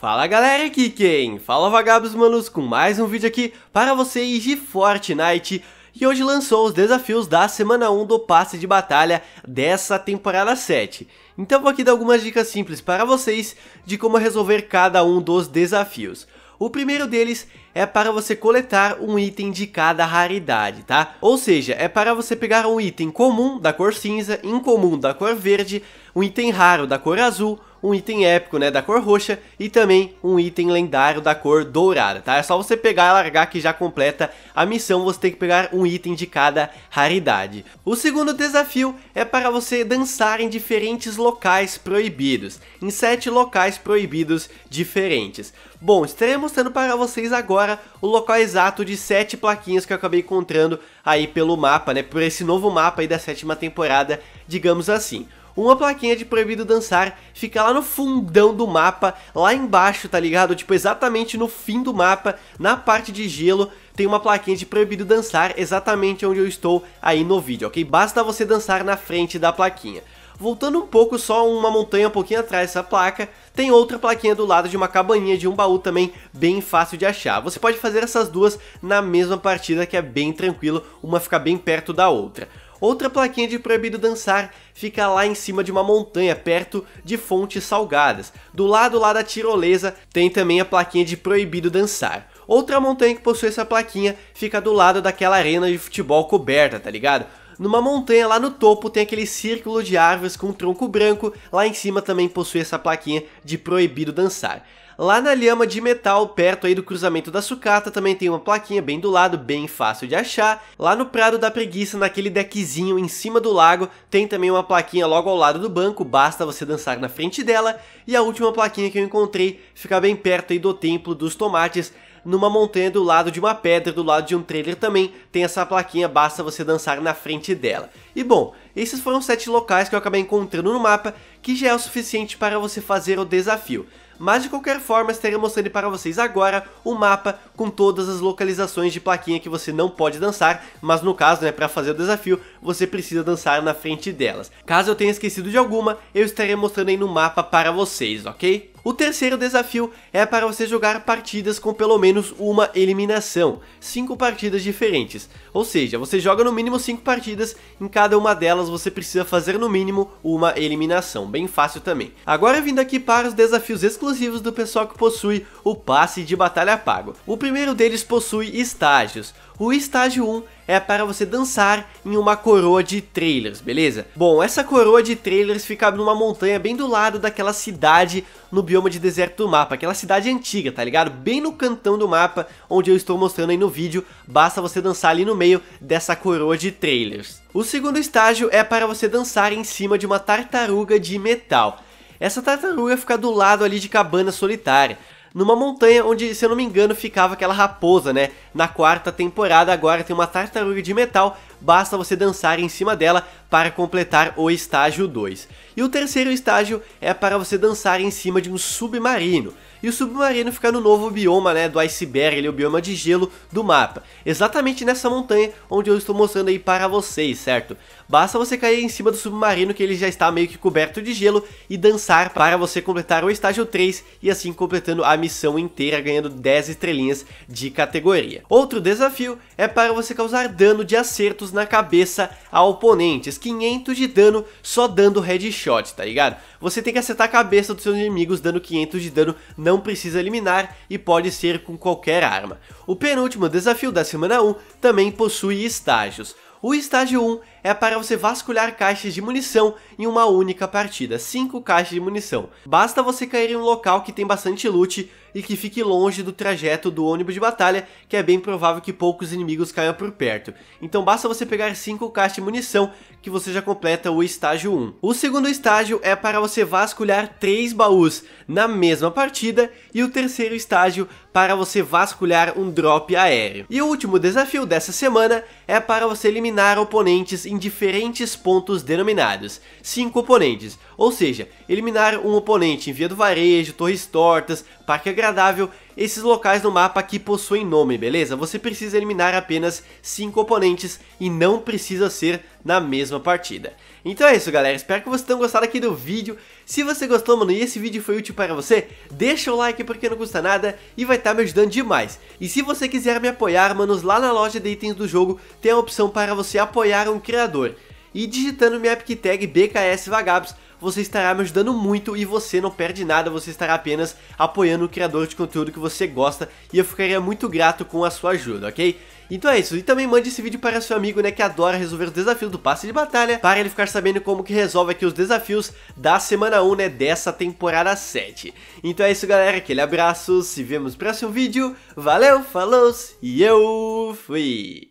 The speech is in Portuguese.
Fala galera, aqui quem? Fala vagabos manos com mais um vídeo aqui para vocês de Fortnite e hoje lançou os desafios da semana 1 do passe de batalha dessa temporada 7. Então vou aqui dar algumas dicas simples para vocês de como resolver cada um dos desafios. O primeiro deles é para você coletar um item de cada raridade, tá? Ou seja, é para você pegar um item comum da cor cinza, incomum da cor verde, um item raro da cor azul, um item épico, né, da cor roxa e também um item lendário da cor dourada, tá? É só você pegar e largar que já completa a missão, você tem que pegar um item de cada raridade. O segundo desafio é para você dançar em diferentes locais proibidos, em sete locais proibidos diferentes. Bom, estarei mostrando para vocês agora o local exato de sete plaquinhas que eu acabei encontrando aí pelo mapa, né, por esse novo mapa aí da sétima temporada, digamos assim uma plaquinha de proibido dançar fica lá no fundão do mapa, lá embaixo, tá ligado? Tipo, exatamente no fim do mapa, na parte de gelo, tem uma plaquinha de proibido dançar exatamente onde eu estou aí no vídeo, ok? Basta você dançar na frente da plaquinha. Voltando um pouco, só uma montanha um pouquinho atrás dessa placa, tem outra plaquinha do lado de uma cabaninha de um baú também bem fácil de achar. Você pode fazer essas duas na mesma partida que é bem tranquilo, uma fica bem perto da outra. Outra plaquinha de proibido dançar fica lá em cima de uma montanha, perto de fontes salgadas. Do lado lá da tirolesa tem também a plaquinha de proibido dançar. Outra montanha que possui essa plaquinha fica do lado daquela arena de futebol coberta, tá ligado? Numa montanha lá no topo tem aquele círculo de árvores com um tronco branco, lá em cima também possui essa plaquinha de proibido dançar. Lá na lhama de metal, perto aí do cruzamento da sucata, também tem uma plaquinha bem do lado, bem fácil de achar. Lá no Prado da Preguiça, naquele deckzinho em cima do lago, tem também uma plaquinha logo ao lado do banco, basta você dançar na frente dela. E a última plaquinha que eu encontrei fica bem perto aí do Templo dos Tomates, numa montanha do lado de uma pedra, do lado de um trailer também, tem essa plaquinha, basta você dançar na frente dela. E bom, esses foram sete locais que eu acabei encontrando no mapa, que já é o suficiente para você fazer o desafio. Mas de qualquer forma, estarei mostrando para vocês agora o mapa com todas as localizações de plaquinha que você não pode dançar, mas no caso, né, para fazer o desafio, você precisa dançar na frente delas. Caso eu tenha esquecido de alguma, eu estarei mostrando aí no mapa para vocês, ok? O terceiro desafio é para você jogar partidas com pelo menos uma eliminação, 5 partidas diferentes, ou seja, você joga no mínimo 5 partidas, em cada uma delas você precisa fazer no mínimo uma eliminação, bem fácil também. Agora vindo aqui para os desafios exclusivos do pessoal que possui o passe de batalha pago. O primeiro deles possui estágios, o estágio 1 é para você dançar em uma coroa de trailers, beleza? Bom, essa coroa de trailers fica numa montanha bem do lado daquela cidade no bioma de deserto do mapa, aquela cidade antiga, tá ligado? Bem no cantão do mapa, onde eu estou mostrando aí no vídeo, basta você dançar ali no meio dessa coroa de trailers. O segundo estágio é para você dançar em cima de uma tartaruga de metal. Essa tartaruga fica do lado ali de cabana solitária, numa montanha onde, se eu não me engano, ficava aquela raposa, né? Na quarta temporada agora tem uma tartaruga de metal, basta você dançar em cima dela para completar o estágio 2. E o terceiro estágio é para você dançar em cima de um submarino e o submarino fica no novo bioma né, do iceberg, ele é o bioma de gelo do mapa. Exatamente nessa montanha onde eu estou mostrando aí para vocês, certo? Basta você cair em cima do submarino que ele já está meio que coberto de gelo e dançar para você completar o estágio 3 e assim completando a missão inteira ganhando 10 estrelinhas de categoria. Outro desafio é para você causar dano de acertos na cabeça a oponentes, 500 de dano só dando headshot, tá ligado? Você tem que acertar a cabeça dos seus inimigos dando 500 de dano, não não precisa eliminar e pode ser com qualquer arma. O penúltimo desafio da semana 1 também possui estágios. O estágio 1 é para você vasculhar caixas de munição em uma única partida, 5 caixas de munição. Basta você cair em um local que tem bastante loot e que fique longe do trajeto do ônibus de batalha, que é bem provável que poucos inimigos caiam por perto. Então basta você pegar 5 caixas de munição que você já completa o estágio 1. O segundo estágio é para você vasculhar 3 baús na mesma partida e o terceiro estágio para você vasculhar um drop aéreo. E o último desafio dessa semana é para você eliminar oponentes em diferentes pontos denominados, 5 oponentes, ou seja, eliminar um oponente em via do varejo, torres tortas, parque agradável esses locais no mapa aqui possuem nome, beleza? Você precisa eliminar apenas 5 oponentes e não precisa ser na mesma partida. Então é isso galera, espero que vocês tenham gostado aqui do vídeo. Se você gostou, mano, e esse vídeo foi útil para você, deixa o like porque não custa nada e vai estar tá me ajudando demais. E se você quiser me apoiar, manos, lá na loja de itens do jogo tem a opção para você apoiar um criador. E digitando minha epic tag BKS Vagabos, você estará me ajudando muito e você não perde nada, você estará apenas apoiando o criador de conteúdo que você gosta e eu ficaria muito grato com a sua ajuda, ok? Então é isso, e também mande esse vídeo para seu amigo, né, que adora resolver os desafios do passe de batalha, para ele ficar sabendo como que resolve aqui os desafios da semana 1, né, dessa temporada 7. Então é isso, galera, aquele abraço, se vemos no próximo vídeo, valeu, falou e eu fui!